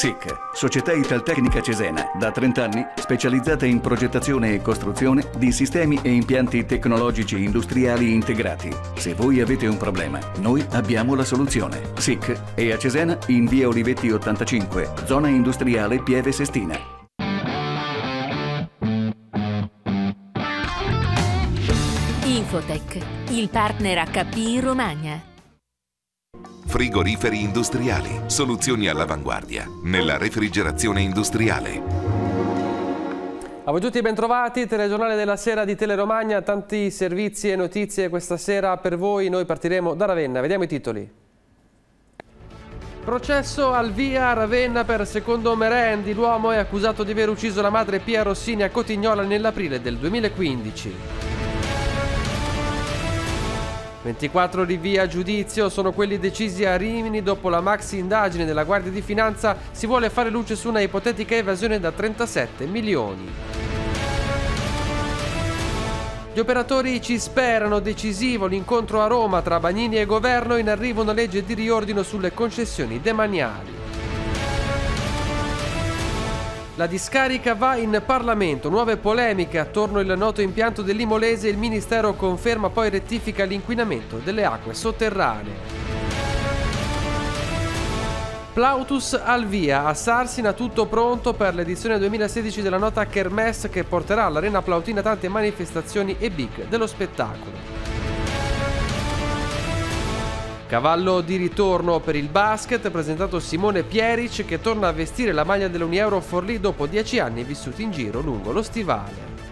SIC, Società Italtecnica Cesena, da 30 anni specializzata in progettazione e costruzione di sistemi e impianti tecnologici industriali integrati. Se voi avete un problema, noi abbiamo la soluzione. SIC è a Cesena in via Olivetti 85, zona industriale Pieve Sestina. Infotech, il partner HP in Romagna frigoriferi industriali, soluzioni all'avanguardia nella refrigerazione industriale. A voi tutti bentrovati, telegiornale della sera di Teleromagna, tanti servizi e notizie questa sera per voi, noi partiremo da Ravenna, vediamo i titoli. Processo al via Ravenna per secondo Merendi, l'uomo è accusato di aver ucciso la madre Pia Rossini a Cotignola nell'aprile del 2015. 24 rinvii a giudizio sono quelli decisi a Rimini dopo la maxi indagine della Guardia di Finanza si vuole fare luce su una ipotetica evasione da 37 milioni. Gli operatori ci sperano decisivo l'incontro a Roma tra Bagnini e governo in arrivo una legge di riordino sulle concessioni demaniali. La discarica va in Parlamento, nuove polemiche attorno al noto impianto dell'Imolese, il Ministero conferma poi rettifica l'inquinamento delle acque sotterranee. Plautus al via, a Sarsina tutto pronto per l'edizione 2016 della nota Kermesse che porterà all'Arena Plautina tante manifestazioni e big dello spettacolo. Cavallo di ritorno per il basket presentato Simone Pieric che torna a vestire la maglia dell'Unieuro Forlì dopo dieci anni vissuti in giro lungo lo stivale.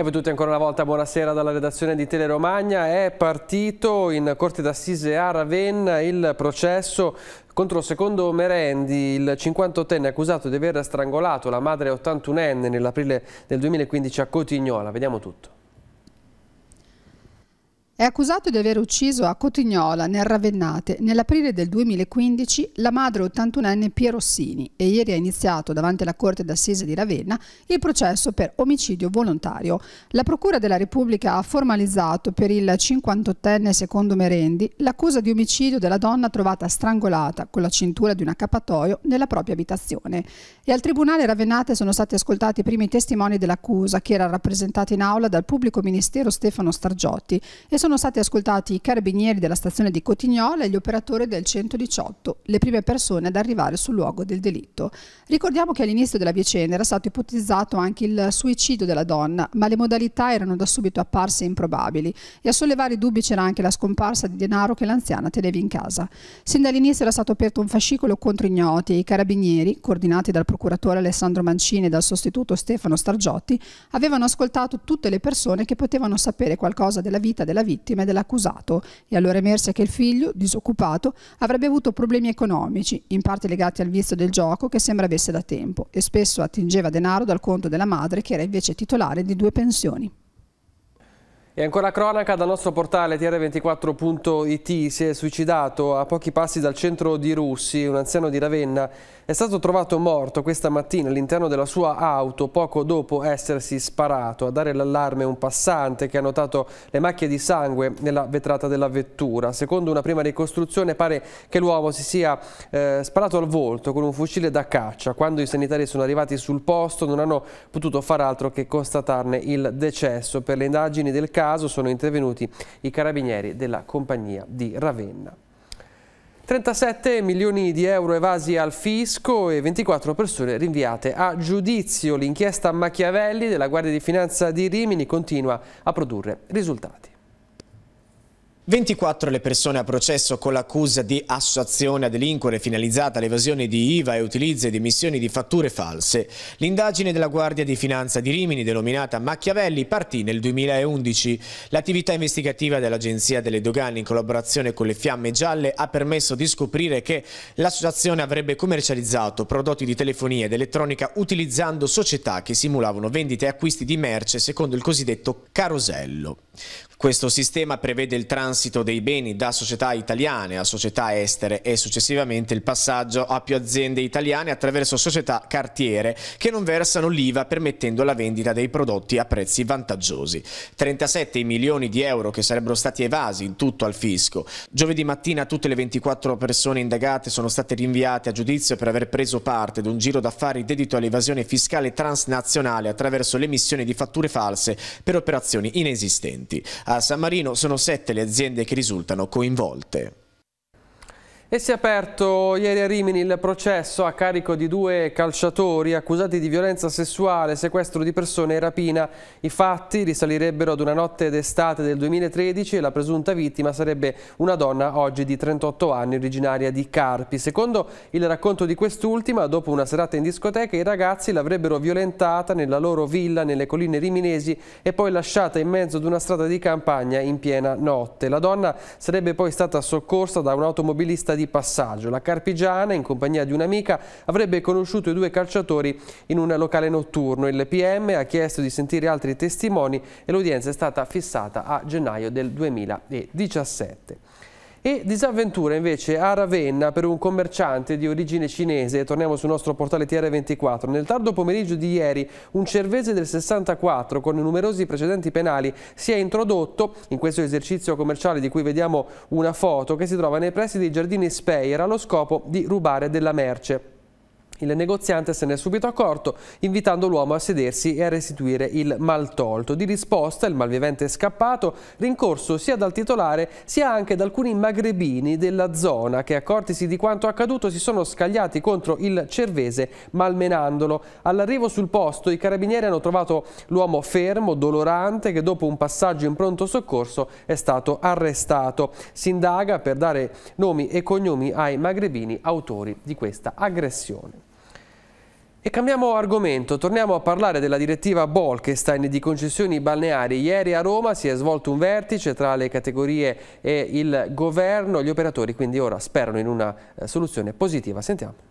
E vedute ancora una volta buonasera dalla redazione di Teleromagna. È partito in Corte d'Assise a Ravenna il processo contro il secondo Merendi, il 58enne accusato di aver strangolato la madre 81enne nell'aprile del 2015 a Cotignola. Vediamo tutto. È accusato di aver ucciso a Cotignola, nel Ravennate, nell'aprile del 2015, la madre 81enne Pierossini e ieri ha iniziato davanti alla Corte d'Assise di Ravenna il processo per omicidio volontario. La Procura della Repubblica ha formalizzato per il 58enne secondo Merendi l'accusa di omicidio della donna trovata strangolata con la cintura di un accappatoio nella propria abitazione. E al Tribunale Ravennate sono stati ascoltati i primi testimoni dell'accusa che era rappresentata in aula dal pubblico ministero Stefano Stargiotti e sono sono stati ascoltati i carabinieri della stazione di Cotignola e gli operatori del 118, le prime persone ad arrivare sul luogo del delitto. Ricordiamo che all'inizio della vicenda era stato ipotizzato anche il suicidio della donna, ma le modalità erano da subito apparse improbabili e a sollevare i dubbi c'era anche la scomparsa di denaro che l'anziana teneva in casa. Sin dall'inizio era stato aperto un fascicolo contro ignoti e i carabinieri, coordinati dal procuratore Alessandro Mancini e dal sostituto Stefano Stargiotti, avevano ascoltato tutte le persone che potevano sapere qualcosa della vita della vittima vittima dell'accusato e allora emerse che il figlio, disoccupato, avrebbe avuto problemi economici, in parte legati al vizio del gioco che sembra avesse da tempo e spesso attingeva denaro dal conto della madre che era invece titolare di due pensioni. E ancora cronaca dal nostro portale tr24.it si è suicidato a pochi passi dal centro di Russi, un anziano di Ravenna è stato trovato morto questa mattina all'interno della sua auto poco dopo essersi sparato. A dare l'allarme un passante che ha notato le macchie di sangue nella vetrata della vettura. Secondo una prima ricostruzione pare che l'uomo si sia eh, sparato al volto con un fucile da caccia. Quando i sanitari sono arrivati sul posto non hanno potuto far altro che constatarne il decesso. Per le indagini del caso caso sono intervenuti i carabinieri della compagnia di Ravenna. 37 milioni di euro evasi al fisco e 24 persone rinviate a giudizio. L'inchiesta Machiavelli della Guardia di Finanza di Rimini continua a produrre risultati. 24 le persone a processo con l'accusa di associazione a delinquere finalizzata all'evasione di IVA e utilizzo di emissioni di fatture false. L'indagine della Guardia di Finanza di Rimini, denominata Machiavelli, partì nel 2011. L'attività investigativa dell'Agenzia delle Dogane in collaborazione con le Fiamme Gialle ha permesso di scoprire che l'associazione avrebbe commercializzato prodotti di telefonia ed elettronica utilizzando società che simulavano vendite e acquisti di merce secondo il cosiddetto carosello. Questo sistema prevede il transito transito dei beni da società italiane a società estere e successivamente il passaggio a più aziende italiane attraverso società cartiere che non versano l'IVA permettendo la vendita dei prodotti a prezzi vantaggiosi. 37 milioni di euro che sarebbero stati evasi in tutto al fisco. Giovedì mattina tutte le 24 persone indagate sono state rinviate a giudizio per aver preso parte ad un giro d'affari dedito all'evasione fiscale transnazionale attraverso l'emissione di fatture false per operazioni inesistenti. A San Marino sono sette le aziende aziende che risultano coinvolte. E si è aperto ieri a Rimini il processo a carico di due calciatori accusati di violenza sessuale, sequestro di persone e rapina. I fatti risalirebbero ad una notte d'estate del 2013 e la presunta vittima sarebbe una donna oggi di 38 anni originaria di Carpi. Secondo il racconto di quest'ultima, dopo una serata in discoteca i ragazzi l'avrebbero violentata nella loro villa nelle colline riminesi e poi lasciata in mezzo ad una strada di campagna in piena notte. La donna sarebbe poi stata soccorsa da un automobilista di di passaggio. La Carpigiana, in compagnia di un'amica, avrebbe conosciuto i due calciatori in un locale notturno. Il PM ha chiesto di sentire altri testimoni e l'udienza è stata fissata a gennaio del 2017. E disavventura invece a Ravenna per un commerciante di origine cinese, torniamo sul nostro portale TR24. Nel tardo pomeriggio di ieri un cervese del 64 con numerosi precedenti penali si è introdotto in questo esercizio commerciale di cui vediamo una foto che si trova nei pressi dei giardini Speyer allo scopo di rubare della merce. Il negoziante se n'è subito accorto, invitando l'uomo a sedersi e a restituire il mal tolto. Di risposta il malvivente è scappato, rincorso sia dal titolare sia anche da alcuni magrebini della zona che accortisi di quanto accaduto si sono scagliati contro il cervese malmenandolo. All'arrivo sul posto i carabinieri hanno trovato l'uomo fermo, dolorante, che dopo un passaggio in pronto soccorso è stato arrestato. Si indaga per dare nomi e cognomi ai magrebini autori di questa aggressione. E cambiamo argomento, torniamo a parlare della direttiva Bolkestein di concessioni balneari. Ieri a Roma si è svolto un vertice tra le categorie e il governo, gli operatori quindi ora sperano in una eh, soluzione positiva. Sentiamo.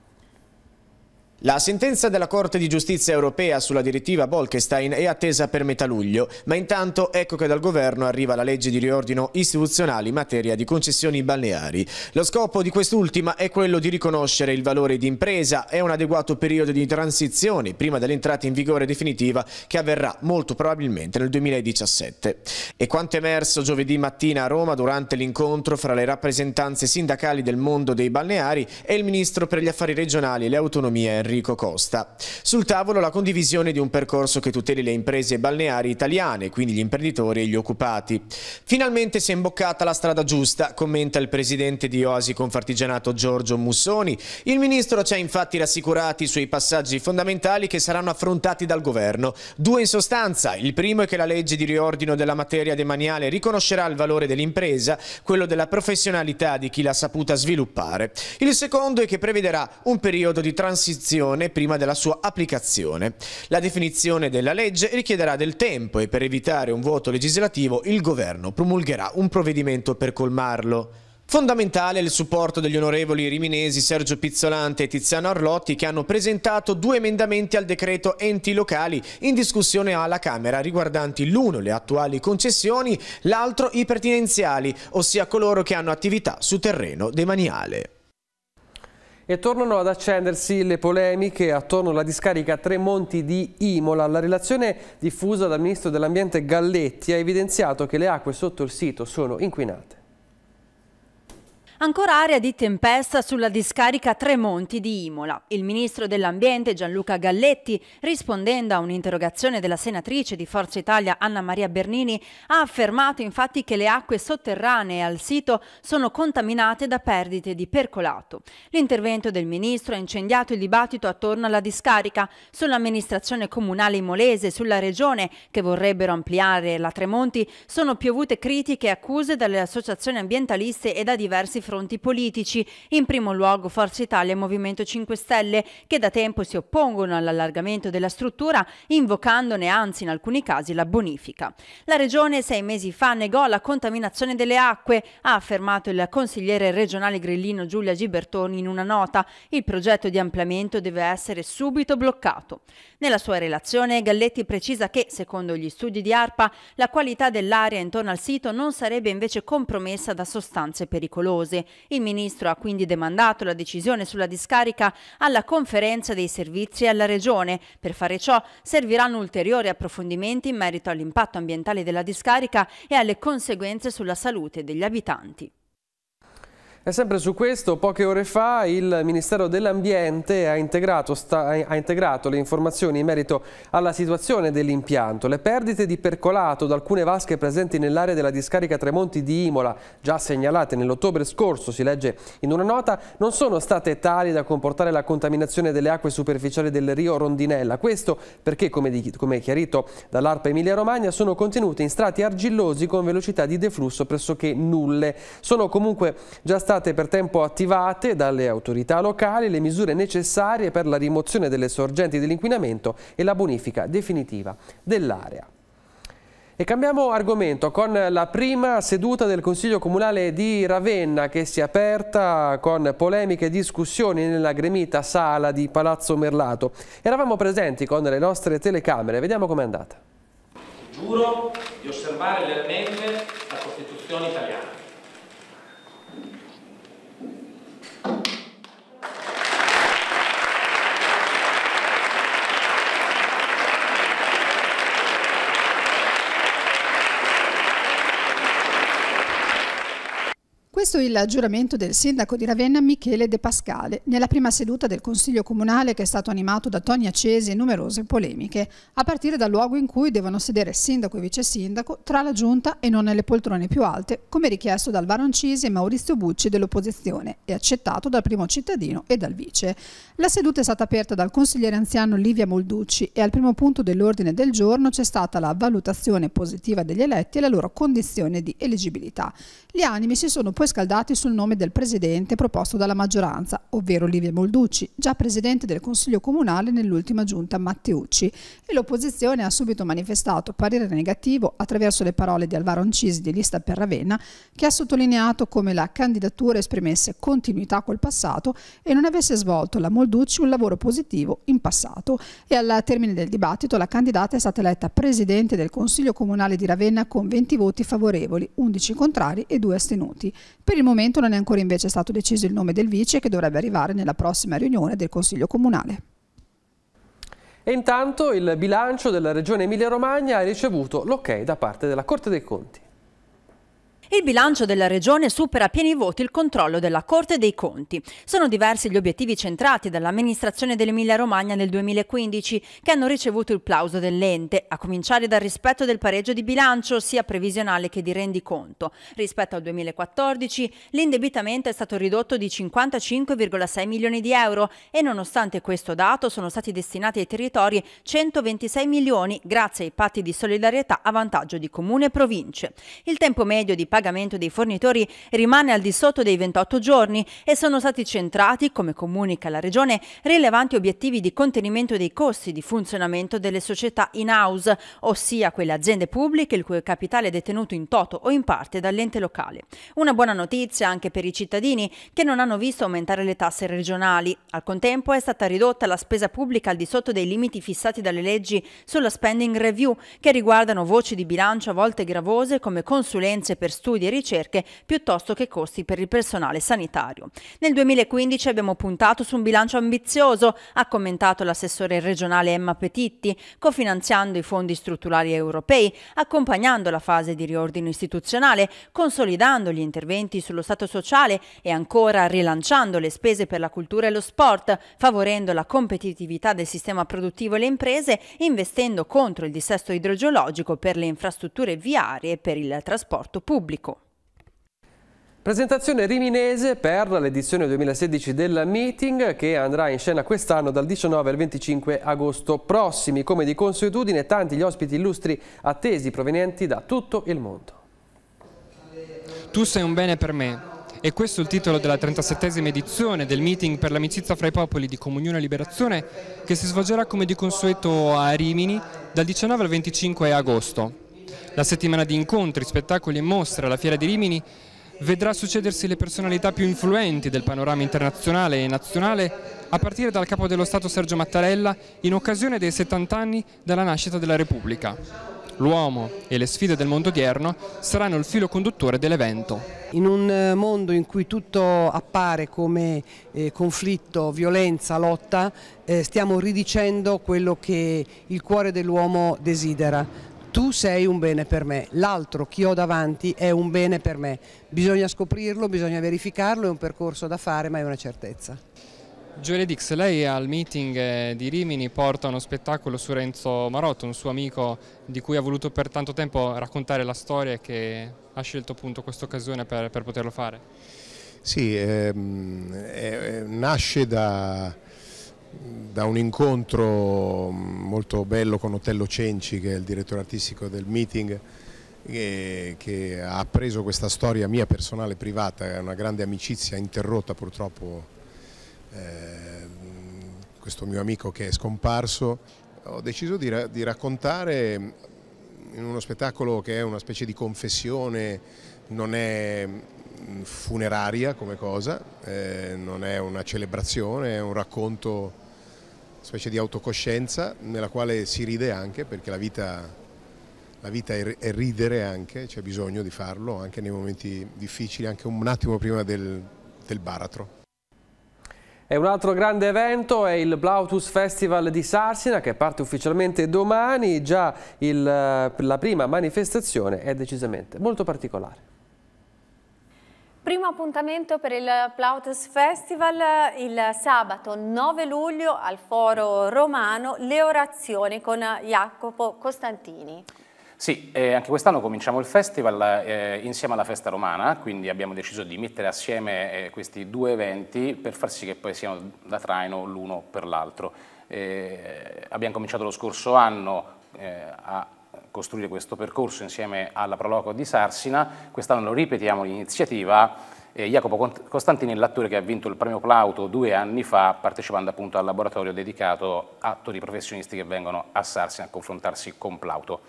La sentenza della Corte di Giustizia europea sulla direttiva Bolkestein è attesa per metà luglio, ma intanto ecco che dal governo arriva la legge di riordino istituzionale in materia di concessioni balneari. Lo scopo di quest'ultima è quello di riconoscere il valore di impresa e un adeguato periodo di transizione prima dell'entrata in vigore definitiva che avverrà molto probabilmente nel 2017. E quanto emerso giovedì mattina a Roma durante l'incontro fra le rappresentanze sindacali del mondo dei balneari e il ministro per gli affari regionali e le autonomie Enrico Enrico Costa. Sul tavolo la condivisione di un percorso che tuteli le imprese balneari italiane, quindi gli imprenditori e gli occupati. Finalmente si è imboccata la strada giusta, commenta il presidente di Oasi Confartigianato Giorgio Mussoni. Il ministro ci ha infatti rassicurati sui passaggi fondamentali che saranno affrontati dal governo. Due in sostanza. Il primo è che la legge di riordino della materia demaniale riconoscerà il valore dell'impresa, quello della professionalità di chi l'ha saputa sviluppare. Il secondo è che prevederà un periodo di transizione decisione prima della sua applicazione. La definizione della legge richiederà del tempo e per evitare un vuoto legislativo il governo promulgherà un provvedimento per colmarlo. Fondamentale il supporto degli onorevoli riminesi Sergio Pizzolante e Tiziano Arlotti che hanno presentato due emendamenti al decreto enti locali in discussione alla Camera riguardanti l'uno le attuali concessioni, l'altro i pertinenziali, ossia coloro che hanno attività su terreno demaniale. E tornano ad accendersi le polemiche attorno alla discarica Tremonti di Imola. La relazione diffusa dal ministro dell'ambiente Galletti ha evidenziato che le acque sotto il sito sono inquinate. Ancora area di tempesta sulla discarica Tremonti di Imola. Il ministro dell'Ambiente Gianluca Galletti, rispondendo a un'interrogazione della senatrice di Forza Italia Anna Maria Bernini, ha affermato infatti che le acque sotterranee al sito sono contaminate da perdite di percolato. L'intervento del ministro ha incendiato il dibattito attorno alla discarica, sull'amministrazione comunale imolese e sulla regione che vorrebbero ampliare la Tremonti sono piovute critiche e accuse dalle associazioni ambientaliste e da diversi fronti politici, in primo luogo Forza Italia e Movimento 5 Stelle, che da tempo si oppongono all'allargamento della struttura, invocandone anzi in alcuni casi la bonifica. La Regione sei mesi fa negò la contaminazione delle acque, ha affermato il consigliere regionale grillino Giulia Gibertoni in una nota. Il progetto di ampliamento deve essere subito bloccato. Nella sua relazione Galletti precisa che, secondo gli studi di ARPA, la qualità dell'aria intorno al sito non sarebbe invece compromessa da sostanze pericolose base. Il ministro ha quindi demandato la decisione sulla discarica alla conferenza dei servizi alla regione. Per fare ciò serviranno ulteriori approfondimenti in merito all'impatto ambientale della discarica e alle conseguenze sulla salute degli abitanti. E sempre su questo, poche ore fa il Ministero dell'Ambiente ha, ha integrato, le informazioni in merito alla situazione dell'impianto. Le perdite di percolato da alcune vasche presenti nell'area della discarica Tremonti di Imola, già segnalate nell'ottobre scorso, si legge in una nota, non sono state tali da comportare la contaminazione delle acque superficiali del Rio Rondinella. Questo perché, come, come chiarito dall'ARPA Emilia Romagna, sono contenute in strati argillosi con velocità di deflusso pressoché nulle. Sono comunque già state state per tempo attivate dalle autorità locali le misure necessarie per la rimozione delle sorgenti dell'inquinamento e la bonifica definitiva dell'area. E cambiamo argomento con la prima seduta del Consiglio Comunale di Ravenna che si è aperta con polemiche e discussioni nella gremita sala di Palazzo Merlato. Eravamo presenti con le nostre telecamere, vediamo com'è andata. Giuro di osservare lealmente la Costituzione italiana visto il giuramento del sindaco di Ravenna Michele De Pascale nella prima seduta del Consiglio Comunale che è stato animato da Toni Accesi e numerose polemiche, a partire dal luogo in cui devono sedere sindaco e vice sindaco tra la giunta e non nelle poltrone più alte, come richiesto dal Varoncisi e Maurizio Bucci dell'opposizione e accettato dal primo cittadino e dal vice. La seduta è stata aperta dal consigliere anziano Livia Molducci e al primo punto dell'ordine del giorno c'è stata la valutazione positiva degli eletti e la loro condizione di elegibilità. Gli animi si sono poi scambiati scaldati sul nome del presidente proposto dalla maggioranza, ovvero Livia Molducci, già presidente del Consiglio Comunale nell'ultima giunta Matteucci, e l'opposizione ha subito manifestato parere negativo attraverso le parole di Alvaro Ancisi di Lista per Ravenna, che ha sottolineato come la candidatura esprimesse continuità col passato e non avesse svolto la Molducci un lavoro positivo in passato. E al termine del dibattito la candidata è stata eletta presidente del Consiglio Comunale di Ravenna con 20 voti favorevoli, 11 contrari e 2 astenuti. Per il momento non è ancora invece stato deciso il nome del vice che dovrebbe arrivare nella prossima riunione del Consiglio Comunale. E intanto il bilancio della Regione Emilia-Romagna ha ricevuto l'ok da parte della Corte dei Conti. Il bilancio della Regione supera a pieni voti il controllo della Corte dei Conti. Sono diversi gli obiettivi centrati dall'amministrazione dell'Emilia-Romagna nel 2015 che hanno ricevuto il plauso dell'ente, a cominciare dal rispetto del pareggio di bilancio sia previsionale che di rendiconto. Rispetto al 2014 l'indebitamento è stato ridotto di 55,6 milioni di euro e nonostante questo dato sono stati destinati ai territori 126 milioni grazie ai patti di solidarietà a vantaggio di comune e province. Il tempo medio di pagamento pagamento dei fornitori rimane al di sotto dei 28 giorni e sono stati centrati, come comunica la Regione, rilevanti obiettivi di contenimento dei costi di funzionamento delle società in house, ossia quelle aziende pubbliche il cui capitale è detenuto in toto o in parte dall'ente locale. Una buona notizia anche per i cittadini che non hanno visto aumentare le tasse regionali. Al contempo è stata ridotta la spesa pubblica al di sotto dei limiti fissati dalle leggi sulla spending review che riguardano voci di bilancio a volte gravose come consulenze per studi studi e ricerche piuttosto che costi per il personale sanitario. Nel 2015 abbiamo puntato su un bilancio ambizioso, ha commentato l'assessore regionale Emma Petitti, cofinanziando i fondi strutturali europei, accompagnando la fase di riordino istituzionale, consolidando gli interventi sullo Stato sociale e ancora rilanciando le spese per la cultura e lo sport, favorendo la competitività del sistema produttivo e le imprese, investendo contro il dissesto idrogeologico per le infrastrutture viarie e per il trasporto pubblico medico. Presentazione riminese per l'edizione 2016 della meeting che andrà in scena quest'anno dal 19 al 25 agosto prossimi. Come di consuetudine tanti gli ospiti illustri attesi provenienti da tutto il mondo. Tu sei un bene per me, e questo è il titolo della 37esima edizione del meeting per l'amicizia fra i popoli di Comunione e Liberazione che si svolgerà come di consueto a Rimini dal 19 al 25 agosto. La settimana di incontri, spettacoli e mostre alla Fiera di Rimini vedrà succedersi le personalità più influenti del panorama internazionale e nazionale a partire dal capo dello Stato Sergio Mattarella in occasione dei 70 anni dalla nascita della Repubblica. L'uomo e le sfide del mondo odierno saranno il filo conduttore dell'evento. In un eh, mondo in cui tutto appare come eh, conflitto, violenza, lotta, eh, stiamo ridicendo quello che il cuore dell'uomo desidera, tu sei un bene per me, l'altro chi ho davanti è un bene per me. Bisogna scoprirlo, bisogna verificarlo, è un percorso da fare ma è una certezza. Gioele Dix, lei al meeting eh, di Rimini porta uno spettacolo su Renzo Marotto, un suo amico di cui ha voluto per tanto tempo raccontare la storia e che ha scelto appunto questa occasione per, per, poterlo fare. Sì, ehm, eh, nasce da, da un incontro mm, molto bello con Otello Cenci che è il direttore artistico del meeting che ha appreso questa storia mia personale privata, è una grande amicizia interrotta purtroppo eh, questo mio amico che è scomparso, ho deciso di, di, raccontare mm, in uno spettacolo che è una specie di confessione, non è mm, funeraria come cosa, eh, non è una celebrazione, è un racconto specie di autocoscienza nella quale si ride anche perché la vita, la vita è, ridere anche, c'è bisogno di farlo anche nei momenti difficili, anche un attimo prima del, del baratro. E un altro grande evento è il Blautus Festival di Sarsina che parte ufficialmente domani, già il, eh, la prima manifestazione è decisamente molto particolare. Primo appuntamento per il Plautus Festival il sabato 9 luglio al Foro Romano le orazioni con Jacopo Costantini. Sì, eh, anche quest'anno cominciamo il festival eh, insieme alla festa romana, quindi abbiamo deciso di mettere assieme eh, questi due eventi per far sì che poi siano da traino l'uno per l'altro. Eh, abbiamo cominciato lo scorso anno eh, a costruire questo percorso insieme alla Proloco di Sarsina. Quest'anno lo ripetiamo l'iniziativa. Eh, Jacopo Costantini l'attore che ha vinto il premio Plauto due anni fa partecipando appunto al laboratorio dedicato a attori professionisti che vengono a Sarsina a confrontarsi con Plauto.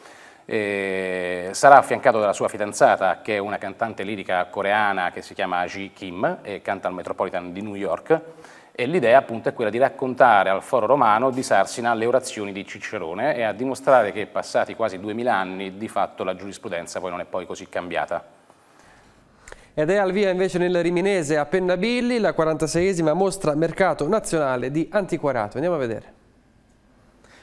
Eh, sarà affiancato dalla sua fidanzata che è una cantante lirica coreana che si chiama Ji Kim e canta al Metropolitan di New York e l'idea appunto è quella di raccontare al foro romano di Sarsina le orazioni di Cicerone e a dimostrare che passati quasi 2000 anni di fatto la giurisprudenza poi non è poi così cambiata. Ed è al via invece nel Riminese a Pennabilli la 46esima mostra mercato nazionale di antiquarato. Andiamo a vedere.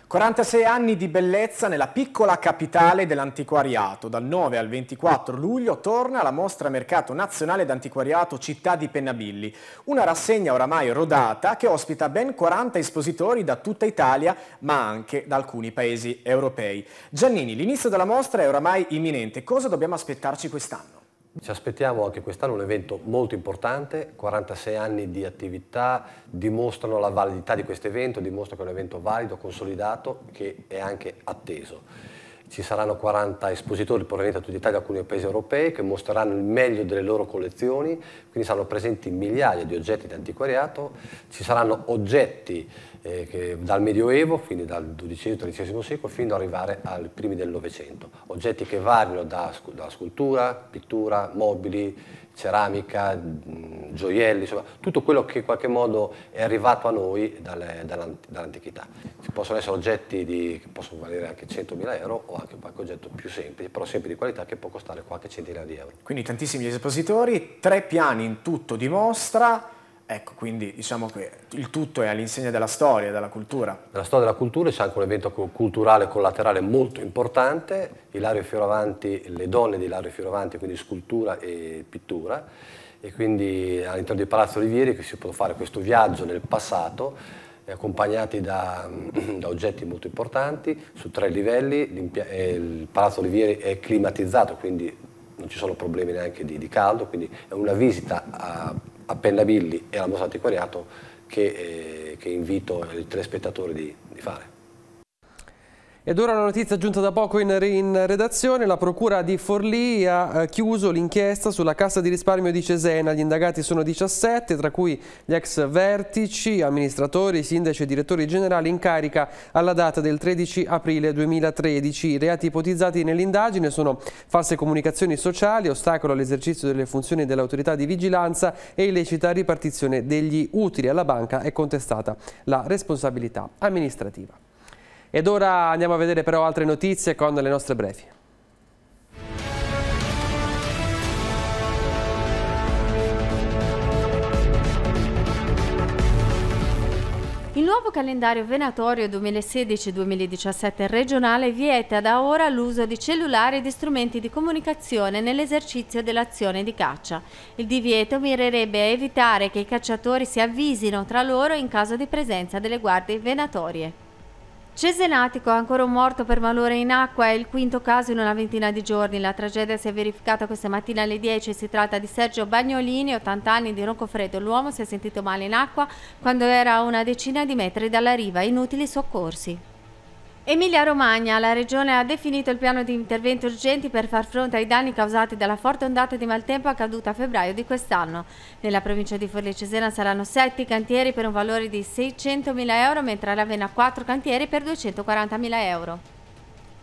46 anni di bellezza nella piccola capitale dell'antiquariato. Dal 9 al 24 luglio torna la mostra Mercato Nazionale d'Antiquariato Città di Pennabilli, una rassegna oramai rodata che ospita ben 40 espositori da tutta Italia ma anche da alcuni paesi europei. Giannini, l'inizio della mostra è oramai imminente, cosa dobbiamo aspettarci quest'anno? Ci aspettiamo anche quest'anno un evento molto importante, 46 anni di attività dimostrano la validità di questo evento, dimostrano che è un evento valido, consolidato, che è anche atteso ci saranno 40 espositori provenienti da tutta Italia e alcuni paesi europei che mostreranno il meglio delle loro collezioni, quindi saranno presenti migliaia di oggetti di antiquariato, ci saranno oggetti eh, che, dal Medioevo, quindi dal XII-XIII secolo, fino ad arrivare ai primi del Novecento, oggetti che variano da, da scultura, pittura, mobili, ceramica, gioielli, insomma, tutto quello che in qualche modo è arrivato a noi dall'antichità. Possono essere oggetti di, che possono valere anche 100.000 euro o anche qualche oggetto più semplice, però sempre di qualità, che può costare qualche centinaia di euro. Quindi tantissimi espositori, tre piani in tutto di mostra, Ecco, quindi diciamo che il tutto è all'insegna della storia, della cultura. Nella storia della cultura c'è anche un evento culturale collaterale molto importante, Ilario Fioravanti, le donne di Ilario Fioravanti, quindi scultura e pittura, e quindi all'interno di Palazzo Rivieri che si può fare questo viaggio nel passato eh, accompagnati da, da, oggetti molto importanti su tre livelli, eh, il Palazzo Rivieri è climatizzato quindi non ci sono problemi neanche di, di caldo, quindi è una visita a Appendabilli e la Mosati Quariato che, eh, che invito i telespettatori di, di fare. Ed ora la notizia giunta da poco in, in, redazione, la procura di Forlì ha eh, chiuso l'inchiesta sulla cassa di risparmio di Cesena, gli indagati sono 17, tra cui gli ex vertici, amministratori, sindaci e direttori generali in carica alla data del 13 aprile 2013. I reati ipotizzati nell'indagine sono false comunicazioni sociali, ostacolo all'esercizio delle funzioni dell'autorità di vigilanza e illecita ripartizione degli utili alla banca è contestata la responsabilità amministrativa. Ed ora andiamo a vedere però altre notizie con le nostre brevi. Il nuovo calendario venatorio 2016-2017 regionale vieta da ora l'uso di cellulari e di strumenti di comunicazione nell'esercizio dell'azione di caccia. Il divieto mirerebbe a evitare che i cacciatori si avvisino tra loro in caso di presenza delle guardie venatorie. Cesenatico, ancora un morto per malore in acqua, è il quinto caso in una ventina di giorni. La tragedia si è verificata questa mattina alle 10. Si tratta di Sergio Bagnolini, 80 anni, di Roncofreddo. L'uomo si è sentito male in acqua quando era a una decina di metri dalla riva. Inutili soccorsi. Emilia Romagna, la regione ha definito il piano di interventi urgenti per far fronte ai danni causati dalla forte ondata di maltempo accaduta a febbraio di quest'anno. Nella provincia di Forlì Cesena saranno 7 cantieri per un valore di 600.000 euro, mentre a Ravenna 4 cantieri per 240.000 euro.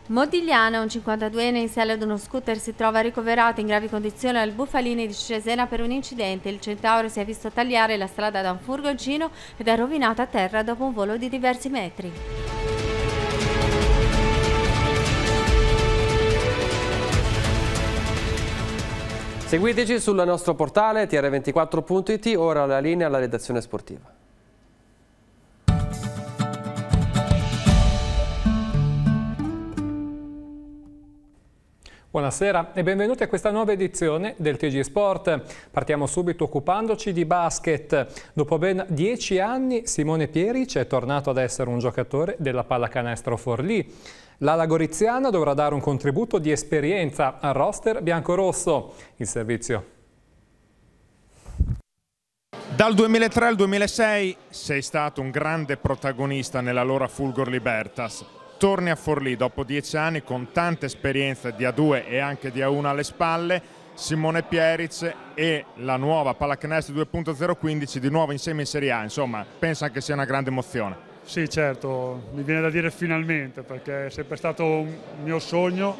Modigliana, un 52enne in sella ad uno scooter, si trova ricoverato in gravi condizioni al Bufalini di Cesena per un incidente. Il centauro si è visto tagliare la strada da un furgoncino ed è rovinato a terra dopo un volo di diversi metri. Seguiteci sul nostro portale tr24.it, ora la linea alla redazione sportiva. Buonasera e benvenuti a questa nuova edizione del TG Sport. Partiamo subito occupandoci di basket. Dopo ben dieci anni Simone Pieric è tornato ad essere un giocatore della pallacanestro Forlì. L'ala goriziana dovrà dare un contributo di esperienza al roster biancorosso. Il servizio. Dal 2003 al 2006 sei stato un grande protagonista nella loro Fulgor Libertas. Torni a Forlì dopo dieci anni con tante esperienze di A2 e anche di A1 alle spalle. Simone Pieric e la nuova pallacanestro 2.015 di nuovo insieme in Serie A. Insomma, pensa che sia una grande emozione. Sì, certo, mi viene da dire finalmente, perché è sempre stato un mio sogno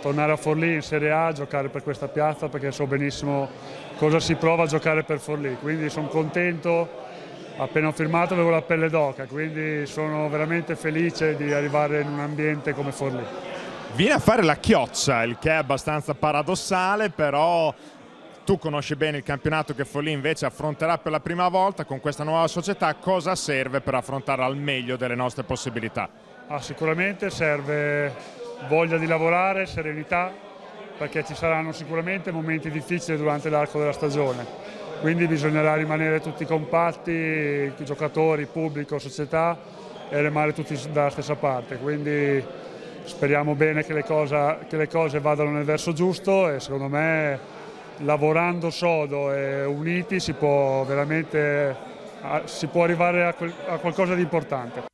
tornare a Forlì in Serie A, giocare per questa piazza, perché so benissimo cosa si prova a giocare per Forlì, quindi sono contento, appena ho firmato avevo la pelle d'oca, quindi sono veramente felice di arrivare in un ambiente come Forlì. Viene a fare la chioccia, il che è abbastanza paradossale, però tu conosci bene il campionato che Folli invece affronterà per la prima volta con questa nuova società, cosa serve per affrontare al meglio delle nostre possibilità? Ah, sicuramente serve voglia di lavorare, serenità, perché ci saranno sicuramente momenti difficili durante l'arco della stagione quindi bisognerà rimanere tutti compatti, giocatori, pubblico, società e remare tutti dalla stessa parte, quindi speriamo bene che le, cosa, che le cose vadano nel verso giusto e secondo me lavorando sodo e uniti si può veramente si può arrivare a, quel, a qualcosa di importante.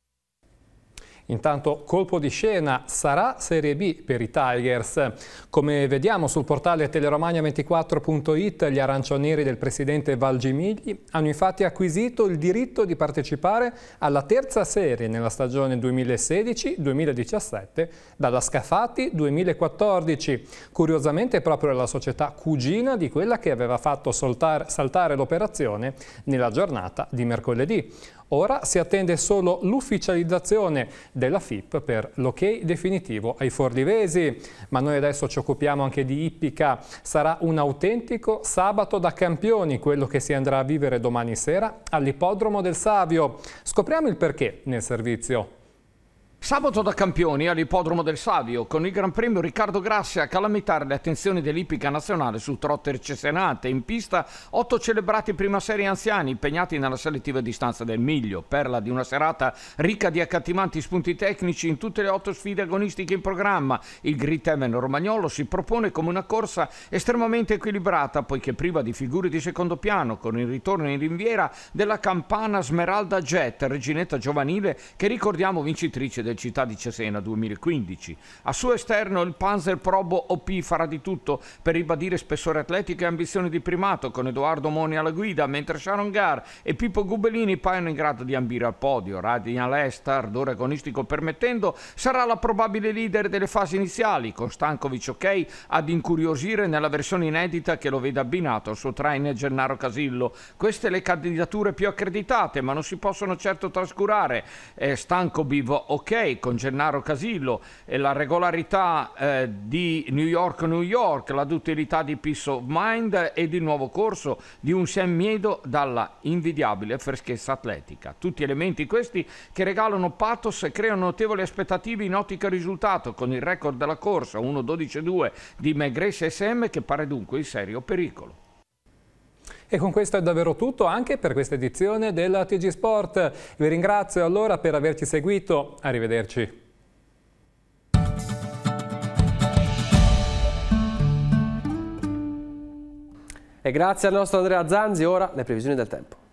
Intanto colpo di scena sarà Serie B per i Tigers. Come vediamo sul portale teleromagna24.it gli arancioneri del presidente Valgimigli hanno infatti acquisito il diritto di partecipare alla terza serie nella stagione 2016-2017 dalla Scafati 2014. Curiosamente proprio la società cugina di quella che aveva fatto saltare l'operazione nella giornata di mercoledì. Ora si attende solo l'ufficializzazione della FIP per l'ok definitivo ai forlivesi. Ma noi adesso ci occupiamo anche di Ippica. Sarà un autentico sabato da campioni quello che si andrà a vivere domani sera all'ippodromo del Savio. Scopriamo il perché nel servizio Sabato da campioni all'ippodromo del Savio, con il Gran Premio Riccardo Grassi a calamitare le attenzioni dell'Ippica Nazionale su trotter cesenate. In pista otto celebrati prima serie anziani impegnati nella selettiva distanza del miglio. Perla di una serata ricca di accattivanti spunti tecnici in tutte le otto sfide agonistiche in programma. Il Gritemen Romagnolo si propone come una corsa estremamente equilibrata, poiché priva di figure di secondo piano, con il ritorno in rinviera della campana Smeralda Jet, reginetta giovanile che ricordiamo vincitrice del Città di Cesena 2015. A suo esterno il Panzer Probo OP farà di tutto per ribadire spessore atletico e ambizioni di primato con Edoardo Moni alla guida, mentre Sharon Gar e Pippo Gubelini paiono in grado di ambire al podio. Radina Lesta, ardore agonistico permettendo, sarà la probabile leader delle fasi iniziali, con Stankovic ok ad incuriosire nella versione inedita che lo vede abbinato al suo trainer Gennaro Casillo. Queste le candidature più accreditate, ma non si possono certo trascurare. Eh, Stankovic ok 6 con Gennaro Casillo, e la regolarità eh, di New York-New York, la duttilità di Peace of Mind e di nuovo corso di un Sam Miedo dalla invidiabile freschezza atletica. Tutti elementi questi che regalano pathos e creano notevoli aspettative in ottica risultato con il record della corsa 1.12.2 di Megres SM che pare dunque in serio pericolo. E con questo è davvero tutto anche per questa edizione della TG Sport. Vi ringrazio allora per averci seguito. Arrivederci. E grazie al nostro Andrea Zanzi, ora le previsioni del tempo.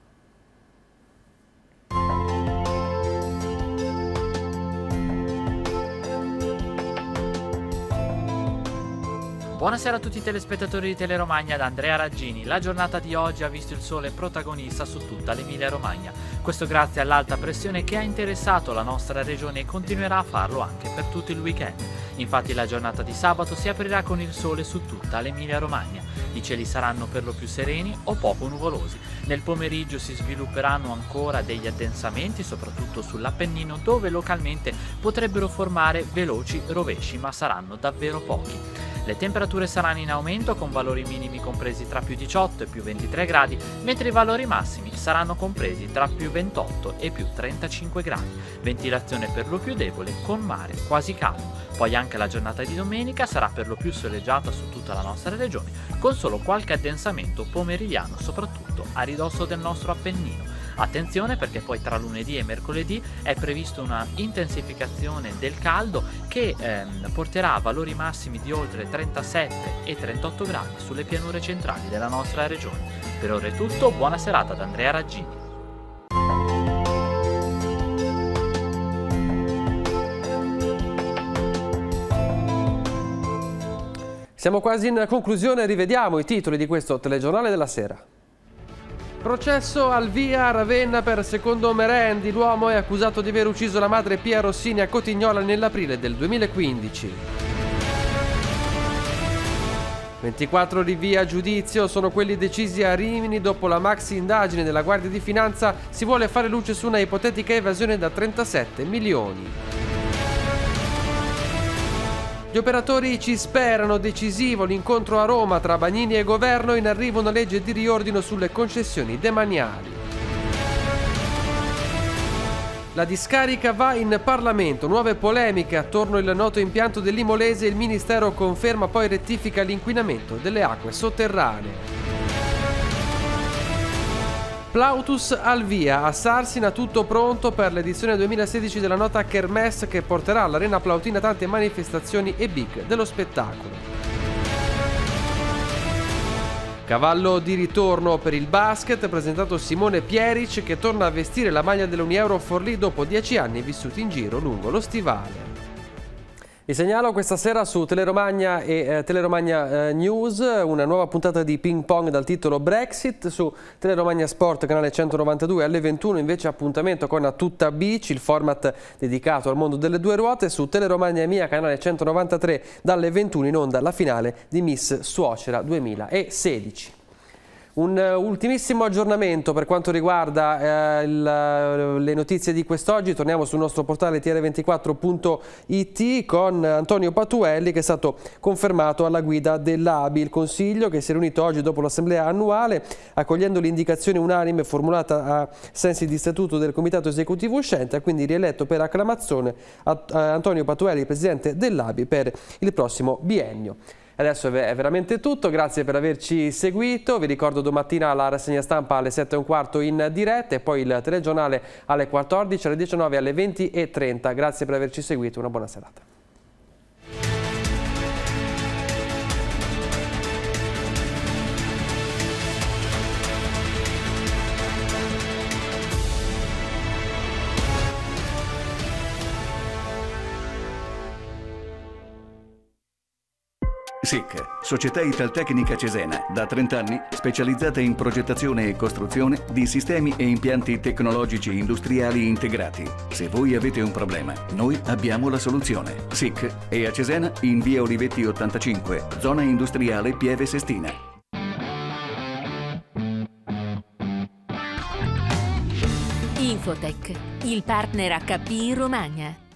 Buonasera a tutti i telespettatori di Teleromagna da Andrea Raggini. La giornata di oggi ha visto il sole protagonista su tutta l'Emilia Romagna. Questo grazie all'alta pressione che ha interessato la nostra regione e continuerà a farlo anche per tutto il weekend. Infatti la giornata di sabato si aprirà con il sole su tutta l'Emilia Romagna. I cieli saranno per lo più sereni o poco nuvolosi. Nel pomeriggio si svilupperanno ancora degli addensamenti, soprattutto sull'Appennino, dove localmente potrebbero formare veloci rovesci, ma saranno davvero pochi. Le temperature saranno in aumento con valori minimi compresi tra più 18 e più 23 gradi, mentre i valori massimi saranno compresi tra più 28 e più 35 gradi. Ventilazione per lo più debole con mare quasi caldo. Poi anche la giornata di domenica sarà per lo più soleggiata su tutta la nostra regione, con solo qualche addensamento pomeridiano soprattutto a ridosso del nostro Appennino Attenzione perché poi tra lunedì e mercoledì è prevista una intensificazione del caldo che ehm, porterà a valori massimi di oltre 37 e 38 gradi sulle pianure centrali della nostra regione. Per ora è tutto, buona serata da Andrea Raggini. Siamo quasi in conclusione, rivediamo i titoli di questo telegiornale della sera. Processo al via Ravenna per secondo Merendi. L'uomo è accusato di aver ucciso la madre Pia Rossini a Cotignola nell'aprile del 2015. 24 di via giudizio sono quelli decisi a Rimini dopo la maxi indagine della Guardia di Finanza si vuole fare luce su una ipotetica evasione da 37 milioni. Gli operatori ci sperano decisivo l'incontro a Roma tra Bagnini e governo in arrivo una legge di riordino sulle concessioni demaniali. La discarica va in Parlamento, nuove polemiche attorno al noto impianto dell'Imolese, il Ministero conferma poi rettifica l'inquinamento delle acque sotterranee. Plautus al via, a Sarsina tutto pronto per l'edizione 2016 della nota Kermesse che porterà all'Arena Plautina tante manifestazioni e big dello spettacolo. Cavallo di ritorno per il basket, presentato Simone Pieric che torna a vestire la maglia dell'Unieuro Forlì dopo dieci anni vissuti in giro lungo lo stivale. Vi segnalo questa sera su Teleromagna e eh, Teleromagna eh, News una nuova puntata di ping pong dal titolo Brexit su Teleromagna Sport canale 192 alle 21 invece appuntamento con Tutta Beach il format dedicato al mondo delle due ruote su Teleromagna Mia canale 193 dalle 21 in onda la finale di Miss Suocera 2016. Un eh, ultimissimo aggiornamento per quanto riguarda eh, il, eh, le notizie di quest'oggi, torniamo sul nostro portale tr24.it con Antonio Patuelli che è stato confermato alla guida dell'ABI, il Consiglio che si è riunito oggi dopo l'assemblea annuale accogliendo l'indicazione unanime formulata a sensi di statuto del Comitato Esecutivo uscente, ha quindi rieletto per acclamazione eh, Antonio Patuelli, Presidente dell'ABI per il prossimo biennio. Adesso è veramente tutto, grazie per averci seguito, vi ricordo domattina la rassegna stampa alle 7.15 in diretta e poi il telegiornale alle 14, alle 19, alle 20.30. Grazie per averci seguito, una buona serata. Società Italtecnica Cesena, da 30 anni specializzata in progettazione e costruzione di sistemi e impianti tecnologici industriali integrati. Se voi avete un problema, noi abbiamo la soluzione. SIC è a Cesena in via Olivetti 85, zona industriale Pieve Sestina. Infotech, il partner HP in Romagna.